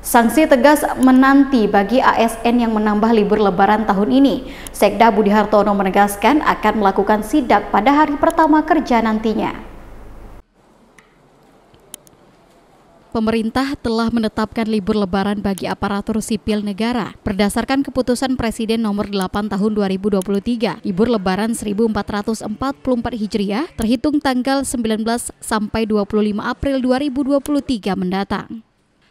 Sanksi tegas menanti bagi ASN yang menambah libur lebaran tahun ini. Sekda Budi Hartono menegaskan akan melakukan sidak pada hari pertama kerja nantinya. Pemerintah telah menetapkan libur lebaran bagi aparatur sipil negara. Berdasarkan keputusan Presiden nomor 8 tahun 2023, libur lebaran 1444 Hijriah terhitung tanggal 19 sampai 25 April 2023 mendatang.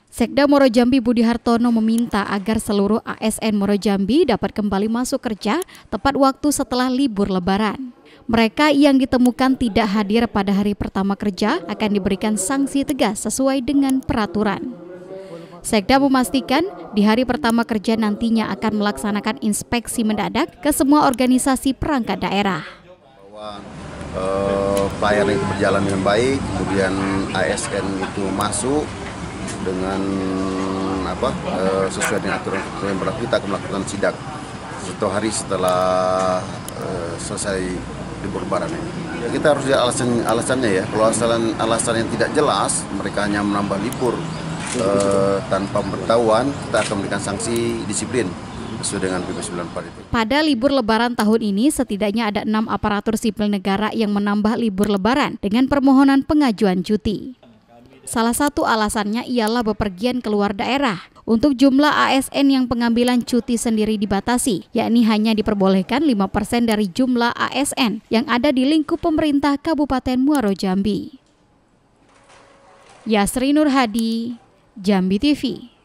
Sekda Moro Jambi Budi Hartono meminta agar seluruh ASN Moro Jambi dapat kembali masuk kerja tepat waktu setelah libur lebaran. Mereka yang ditemukan tidak hadir pada hari pertama kerja akan diberikan sanksi tegas sesuai dengan peraturan. Sekda memastikan di hari pertama kerja nantinya akan melaksanakan inspeksi mendadak ke semua organisasi perangkat daerah. Eh, pelayanan itu berjalan dengan baik, kemudian ASN itu masuk, dengan apa e, sesuai dengan aturan yang berlaku kita akan melakukan sidak satu hari setelah e, selesai libur lebaran ini. Ya, kita harus lihat alasan alasannya ya. Kalau alasan alasan yang tidak jelas, mereka hanya menambah libur e, tanpa pemberitahuan, kita akan memberikan sanksi disiplin sesuai dengan PP 94 itu. Pada libur lebaran tahun ini, setidaknya ada enam aparatur sipil negara yang menambah libur lebaran dengan permohonan pengajuan cuti. Salah satu alasannya ialah bepergian keluar daerah. Untuk jumlah ASN yang pengambilan cuti sendiri dibatasi, yakni hanya diperbolehkan 5% dari jumlah ASN yang ada di lingkup pemerintah Kabupaten Muaro Jambi. Yasri Nur Hadi, Jambi TV.